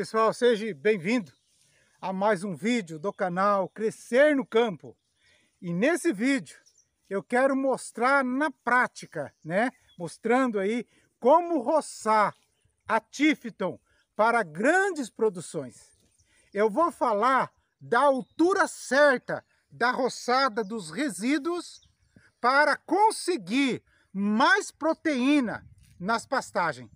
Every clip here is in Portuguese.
Pessoal, seja bem-vindo a mais um vídeo do canal Crescer no Campo. E nesse vídeo eu quero mostrar na prática, né? Mostrando aí como roçar a Tifton para grandes produções. Eu vou falar da altura certa da roçada dos resíduos para conseguir mais proteína nas pastagens.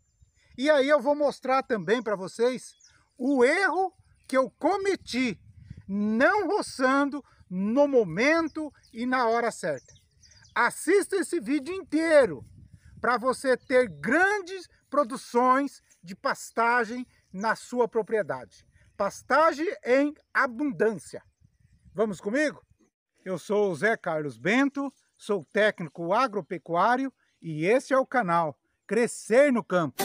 E aí eu vou mostrar também para vocês o erro que eu cometi, não roçando no momento e na hora certa. Assista esse vídeo inteiro para você ter grandes produções de pastagem na sua propriedade. Pastagem em abundância. Vamos comigo? Eu sou o Zé Carlos Bento, sou técnico agropecuário e esse é o canal Crescer no Campo.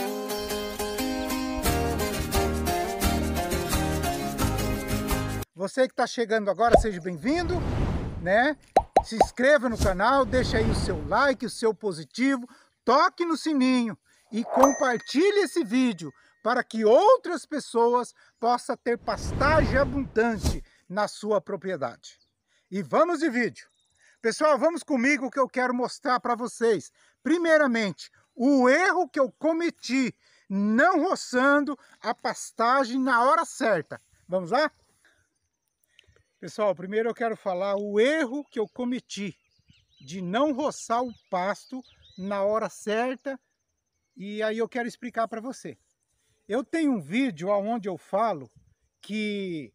Você que está chegando agora, seja bem-vindo, né? Se inscreva no canal, deixa aí o seu like, o seu positivo, toque no sininho e compartilhe esse vídeo para que outras pessoas possam ter pastagem abundante na sua propriedade. E vamos de vídeo. Pessoal, vamos comigo que eu quero mostrar para vocês. Primeiramente, o erro que eu cometi não roçando a pastagem na hora certa. Vamos lá? Pessoal, primeiro eu quero falar o erro que eu cometi de não roçar o pasto na hora certa e aí eu quero explicar para você. Eu tenho um vídeo onde eu falo que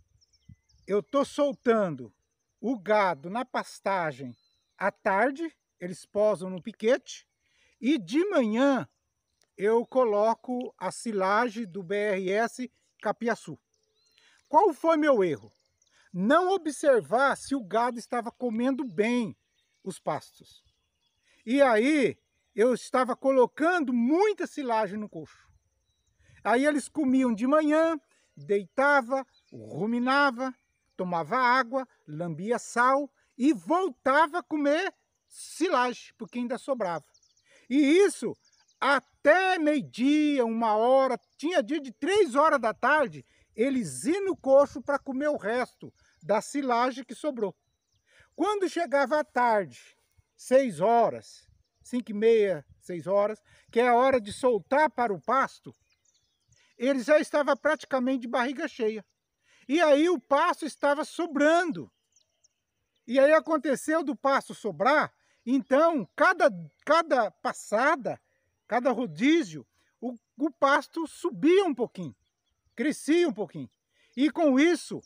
eu estou soltando o gado na pastagem à tarde, eles posam no piquete, e de manhã eu coloco a silagem do BRS Capiaçu. Qual foi meu erro? não observar se o gado estava comendo bem os pastos. E aí eu estava colocando muita silagem no coxo. Aí eles comiam de manhã, deitava, ruminava, tomava água, lambia sal e voltava a comer silagem, porque ainda sobrava. E isso até meio-dia, uma hora, tinha dia de três horas da tarde, eles iam no coxo para comer o resto, da silagem que sobrou. Quando chegava à tarde, 6 horas, 5 e meia, 6 horas, que é a hora de soltar para o pasto, ele já estava praticamente de barriga cheia. E aí o pasto estava sobrando. E aí aconteceu do pasto sobrar, então cada, cada passada, cada rodízio, o, o pasto subia um pouquinho, crescia um pouquinho. E com isso,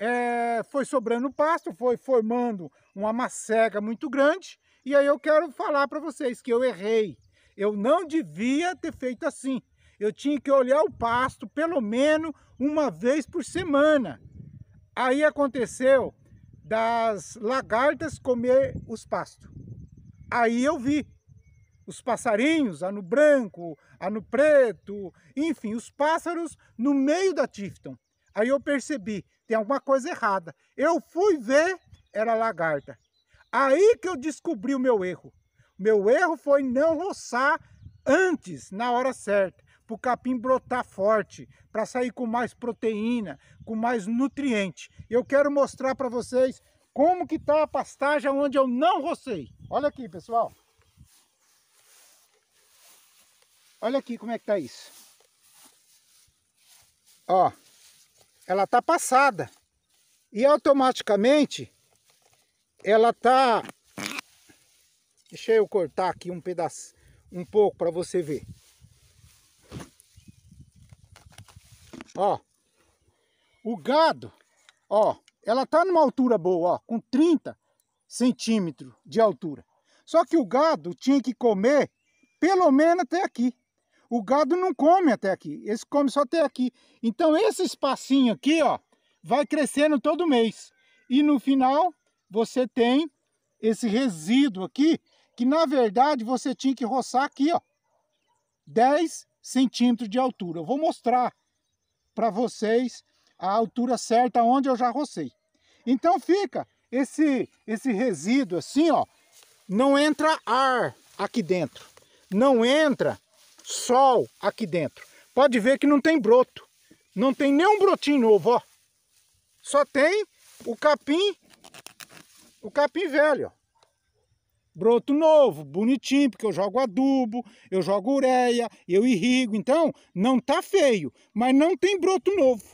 é, foi sobrando pasto, foi formando uma macega muito grande. E aí eu quero falar para vocês que eu errei. Eu não devia ter feito assim. Eu tinha que olhar o pasto pelo menos uma vez por semana. Aí aconteceu das lagartas comer os pastos. Aí eu vi os passarinhos, ano branco, ano preto, enfim, os pássaros no meio da Tifton. Aí eu percebi, tem alguma coisa errada. Eu fui ver, era lagarta. Aí que eu descobri o meu erro. Meu erro foi não roçar antes, na hora certa, para o capim brotar forte, para sair com mais proteína, com mais nutriente. Eu quero mostrar para vocês como que está a pastagem onde eu não rocei. Olha aqui, pessoal. Olha aqui como é que está isso. Ó, ela está passada. E automaticamente ela está... Deixa eu cortar aqui um pedaço, um pouco para você ver. Ó, o gado, ó, ela está numa altura boa, ó, com 30 centímetros de altura. Só que o gado tinha que comer pelo menos até aqui. O gado não come até aqui, eles comem só até aqui. Então esse espacinho aqui, ó, vai crescendo todo mês. E no final você tem esse resíduo aqui, que na verdade você tinha que roçar aqui, ó. 10 centímetros de altura. Eu vou mostrar para vocês a altura certa onde eu já rocei. Então fica esse, esse resíduo assim, ó. Não entra ar aqui dentro. Não entra sol aqui dentro. Pode ver que não tem broto. Não tem nenhum brotinho novo, ó. Só tem o capim, o capim velho, ó. Broto novo, bonitinho, porque eu jogo adubo, eu jogo ureia, eu irrigo. Então, não tá feio, mas não tem broto novo.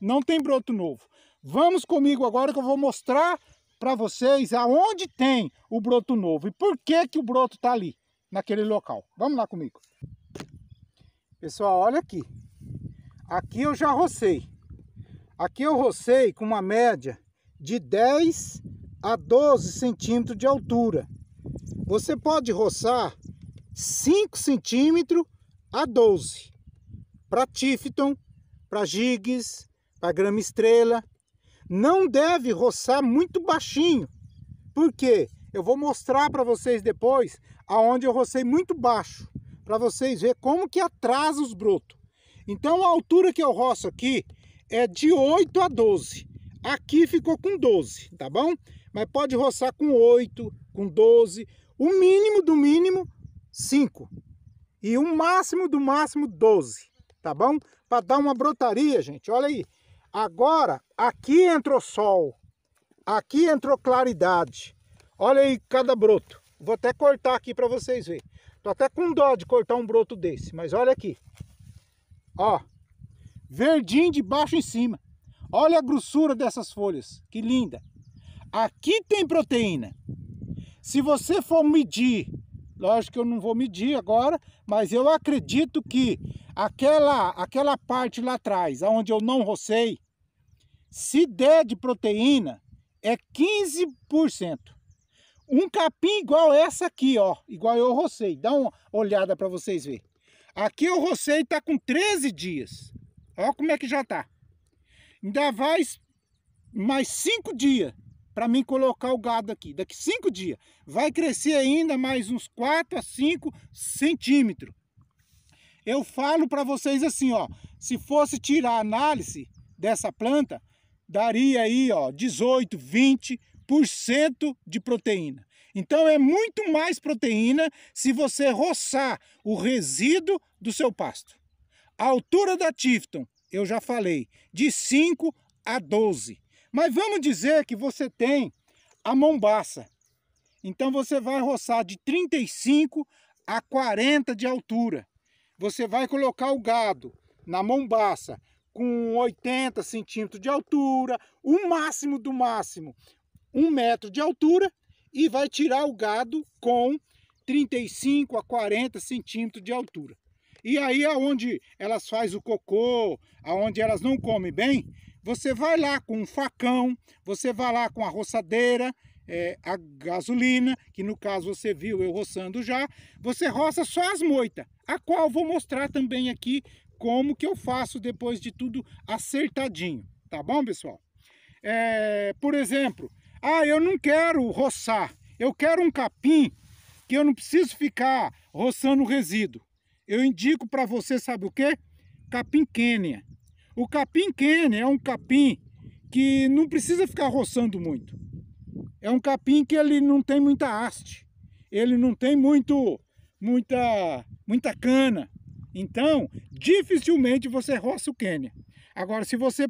Não tem broto novo. Vamos comigo agora que eu vou mostrar para vocês aonde tem o broto novo e por que que o broto tá ali, naquele local. Vamos lá comigo. Pessoal, olha aqui. Aqui eu já rocei. Aqui eu rocei com uma média de 10 a 12 centímetros de altura. Você pode roçar 5 centímetros a 12 para Tifton, para Gigs, para Grama Estrela. Não deve roçar muito baixinho, porque eu vou mostrar para vocês depois aonde eu rocei muito baixo para vocês verem como que atrasa os brotos. Então a altura que eu roço aqui é de 8 a 12. Aqui ficou com 12, tá bom? Mas pode roçar com 8, com 12, o mínimo do mínimo 5 e o máximo do máximo 12, tá bom? Para dar uma brotaria, gente, olha aí. Agora, aqui entrou sol, aqui entrou claridade. Olha aí cada broto. Vou até cortar aqui para vocês verem. Tô até com dó de cortar um broto desse, mas olha aqui. Ó, verdinho de baixo em cima. Olha a grossura dessas folhas, que linda. Aqui tem proteína. Se você for medir, lógico que eu não vou medir agora, mas eu acredito que aquela, aquela parte lá atrás, onde eu não rocei, se der de proteína, é 15% um capim igual essa aqui, ó. Igual eu rocei. Dá uma olhada para vocês verem. Aqui eu rocei tá com 13 dias. Ó como é que já tá. Ainda vai mais 5 dias para mim colocar o gado aqui. Daqui 5 dias. Vai crescer ainda mais uns 4 a 5 centímetros. Eu falo para vocês assim, ó. Se fosse tirar a análise dessa planta, daria aí, ó, 18, 20 de proteína. Então é muito mais proteína se você roçar o resíduo do seu pasto. A altura da Tifton, eu já falei, de 5 a 12. Mas vamos dizer que você tem a mombaça. Então você vai roçar de 35 a 40 de altura. Você vai colocar o gado na mombaça com 80 centímetros de altura, o máximo do máximo, um metro de altura e vai tirar o gado com 35 a 40 centímetros de altura. E aí aonde é elas faz o cocô, aonde elas não comem bem, você vai lá com um facão, você vai lá com a roçadeira, é, a gasolina, que no caso você viu eu roçando já, você roça só as moitas, a qual vou mostrar também aqui como que eu faço depois de tudo acertadinho, tá bom pessoal? É, por exemplo, ah, eu não quero roçar. Eu quero um capim que eu não preciso ficar roçando resíduo. Eu indico para você, sabe o quê? Capim Quênia. O capim Quênia é um capim que não precisa ficar roçando muito. É um capim que ele não tem muita haste. Ele não tem muito muita muita cana. Então, dificilmente você roça o Quênia. Agora, se você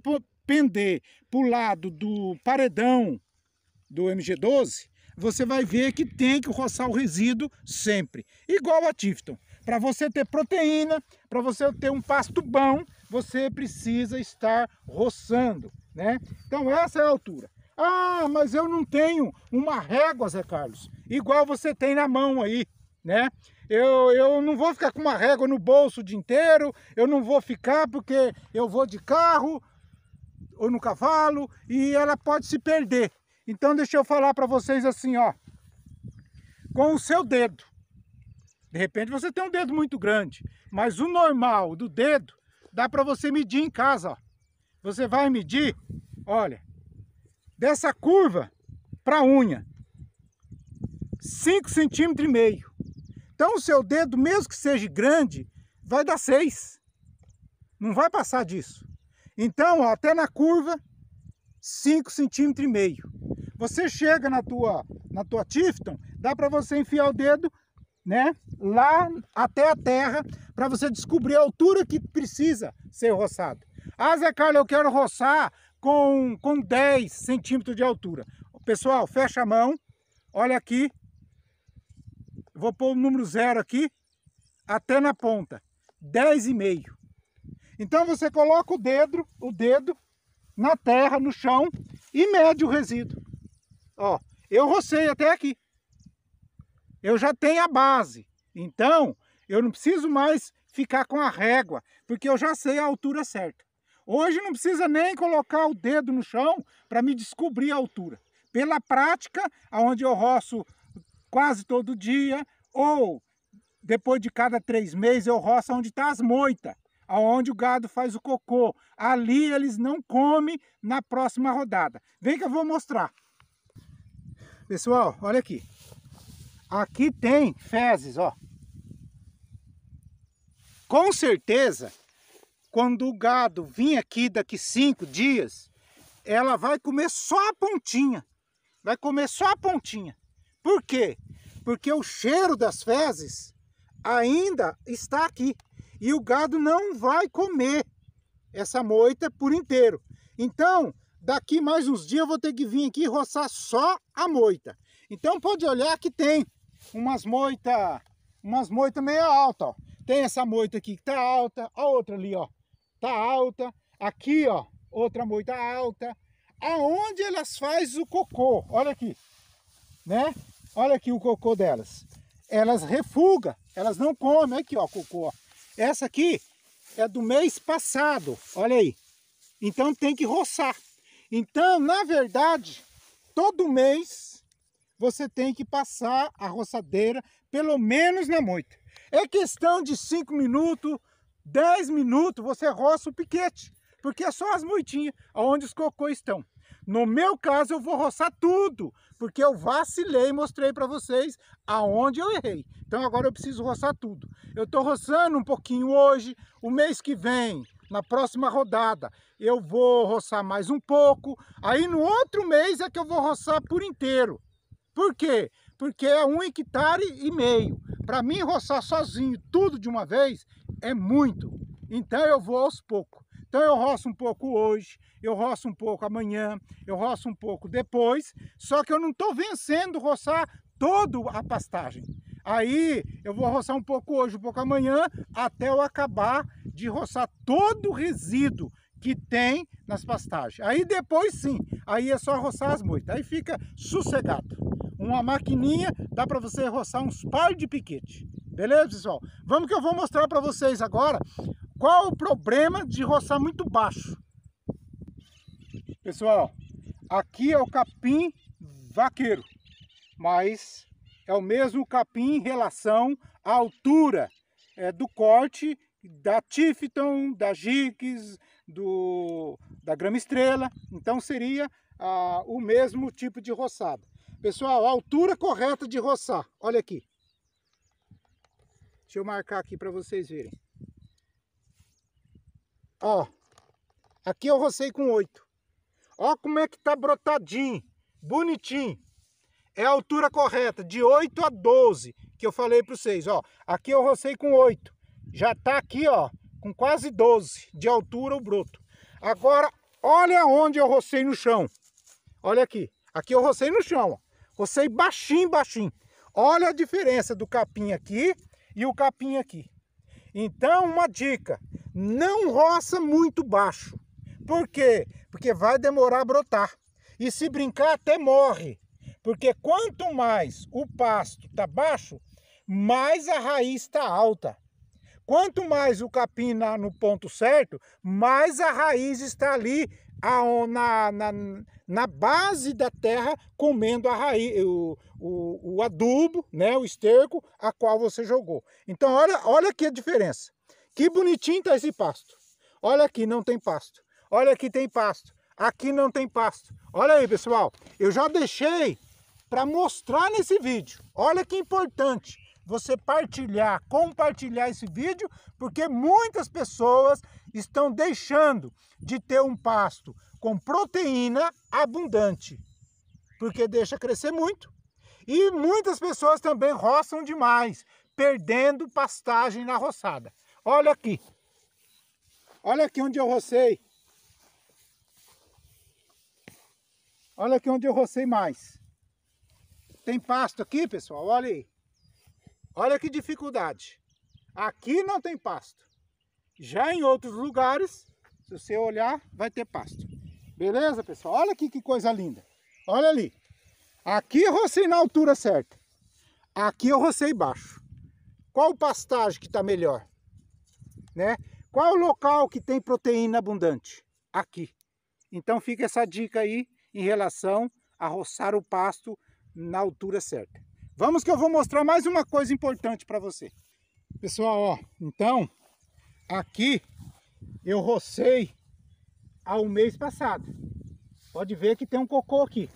pender para o lado do paredão do MG12, você vai ver que tem que roçar o resíduo sempre. Igual a Tifton. Para você ter proteína, para você ter um pasto bom, você precisa estar roçando, né? Então essa é a altura. Ah, mas eu não tenho uma régua, Zé Carlos, igual você tem na mão aí, né? Eu, eu não vou ficar com uma régua no bolso o dia inteiro, eu não vou ficar porque eu vou de carro ou no cavalo e ela pode se perder, então deixa eu falar para vocês assim, ó. Com o seu dedo. De repente você tem um dedo muito grande, mas o normal do dedo dá para você medir em casa, ó. Você vai medir, olha, dessa curva para a unha, 5 centímetros e meio. Então o seu dedo, mesmo que seja grande, vai dar 6. Não vai passar disso. Então, ó, até na curva, 5 centímetros e meio. Você chega na tua, na tua Tifton, dá para você enfiar o dedo né, lá até a terra para você descobrir a altura que precisa ser roçado. Ah, Zé Carlos, eu quero roçar com, com 10 centímetros de altura. Pessoal, fecha a mão, olha aqui, vou pôr o número zero aqui, até na ponta, 10,5. Então você coloca o dedo, o dedo na terra, no chão e mede o resíduo. Ó, eu rocei até aqui. Eu já tenho a base. Então, eu não preciso mais ficar com a régua, porque eu já sei a altura certa. Hoje não precisa nem colocar o dedo no chão para me descobrir a altura. Pela prática, aonde eu roço quase todo dia, ou depois de cada três meses eu roço onde está as moitas, aonde o gado faz o cocô. Ali eles não comem na próxima rodada. Vem que eu vou mostrar. Pessoal, olha aqui. Aqui tem fezes, ó. Com certeza, quando o gado vir aqui daqui cinco dias, ela vai comer só a pontinha. Vai comer só a pontinha. Por quê? Porque o cheiro das fezes ainda está aqui. E o gado não vai comer essa moita por inteiro. Então, Daqui mais uns dias eu vou ter que vir aqui roçar só a moita. Então pode olhar que tem umas moita, umas moita meio alta, ó. Tem essa moita aqui que tá alta, a outra ali, ó, tá alta. Aqui, ó, outra moita alta. Aonde elas faz o cocô? Olha aqui. Né? Olha aqui o cocô delas. Elas refugam, elas não comem aqui, ó, cocô. Ó. Essa aqui é do mês passado. Olha aí. Então tem que roçar. Então, na verdade, todo mês você tem que passar a roçadeira pelo menos na moita. É questão de 5 minutos, 10 minutos, você roça o piquete, porque é só as moitinhas onde os cocôs estão. No meu caso, eu vou roçar tudo, porque eu vacilei e mostrei para vocês aonde eu errei. Então agora eu preciso roçar tudo. Eu estou roçando um pouquinho hoje, o mês que vem na próxima rodada eu vou roçar mais um pouco, aí no outro mês é que eu vou roçar por inteiro. Por quê? Porque é um hectare e meio. Para mim, roçar sozinho tudo de uma vez é muito. Então eu vou aos poucos. Então eu roço um pouco hoje, eu roço um pouco amanhã, eu roço um pouco depois, só que eu não estou vencendo roçar toda a pastagem. Aí eu vou roçar um pouco hoje, um pouco amanhã, até eu acabar de roçar todo o resíduo que tem nas pastagens. Aí depois sim, aí é só roçar as moitas, aí fica sossegado. Uma maquininha dá para você roçar uns par de piquete. Beleza, pessoal? Vamos que eu vou mostrar para vocês agora qual o problema de roçar muito baixo. Pessoal, aqui é o capim vaqueiro, mas é o mesmo capim em relação à altura é, do corte da Tifton, da Gix, do, da Grama Estrela. Então seria ah, o mesmo tipo de roçada. Pessoal, a altura correta de roçar, olha aqui. Deixa eu marcar aqui para vocês verem. Ó, aqui eu rocei com oito. Ó como é que tá brotadinho, bonitinho é a altura correta, de 8 a 12, que eu falei para vocês, ó. Aqui eu rocei com 8, já está aqui, ó, com quase 12 de altura o broto. Agora, olha onde eu rocei no chão. Olha aqui, aqui eu rocei no chão, ó. Rocei baixinho, baixinho. Olha a diferença do capim aqui e o capim aqui. Então, uma dica, não roça muito baixo. Por quê? Porque vai demorar a brotar. E se brincar, até morre. Porque quanto mais o pasto está baixo, mais a raiz está alta. Quanto mais o capim na, no ponto certo, mais a raiz está ali a, na, na, na, base da terra, comendo a raiz, o, o, o, adubo, né, o esterco a qual você jogou. Então, olha, olha aqui a diferença. Que bonitinho está esse pasto. Olha aqui, não tem pasto. Olha aqui, tem pasto. Aqui não tem pasto. Olha aí, pessoal. Eu já deixei para mostrar nesse vídeo. Olha que importante você partilhar, compartilhar esse vídeo, porque muitas pessoas estão deixando de ter um pasto com proteína abundante, porque deixa crescer muito. E muitas pessoas também roçam demais, perdendo pastagem na roçada. Olha aqui. Olha aqui onde eu rocei. Olha aqui onde eu rocei mais. Tem pasto aqui, pessoal? Olha aí. Olha que dificuldade. Aqui não tem pasto. Já em outros lugares, se você olhar, vai ter pasto. Beleza, pessoal? Olha aqui que coisa linda. Olha ali. Aqui eu rocei na altura certa. Aqui eu rocei baixo. Qual pastagem que está melhor? Né? Qual o local que tem proteína abundante? Aqui. Então fica essa dica aí em relação a roçar o pasto na altura certa. Vamos que eu vou mostrar mais uma coisa importante para você. Pessoal, ó, então aqui eu rocei ao mês passado. Pode ver que tem um cocô aqui.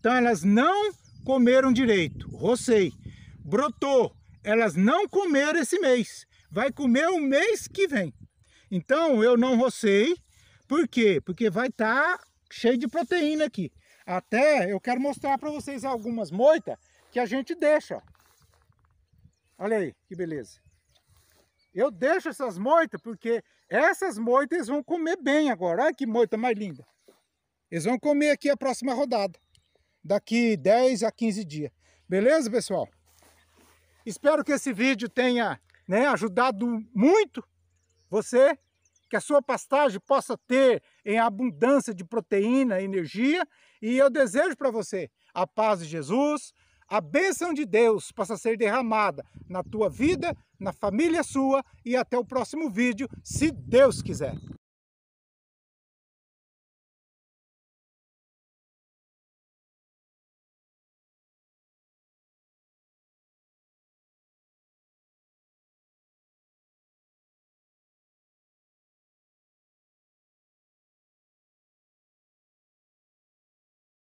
Então elas não comeram direito, rocei, brotou. Elas não comeram esse mês, vai comer o mês que vem. Então eu não rocei, por quê? Porque vai estar tá cheio de proteína aqui. Até eu quero mostrar para vocês algumas moitas que a gente deixa. Olha aí, que beleza. Eu deixo essas moitas porque essas moitas vão comer bem agora. Olha que moita mais linda. Eles vão comer aqui a próxima rodada. Daqui 10 a 15 dias. Beleza, pessoal? Espero que esse vídeo tenha né, ajudado muito você que a sua pastagem possa ter em abundância de proteína, energia, e eu desejo para você a paz de Jesus, a bênção de Deus possa ser derramada na tua vida, na família sua e até o próximo vídeo, se Deus quiser.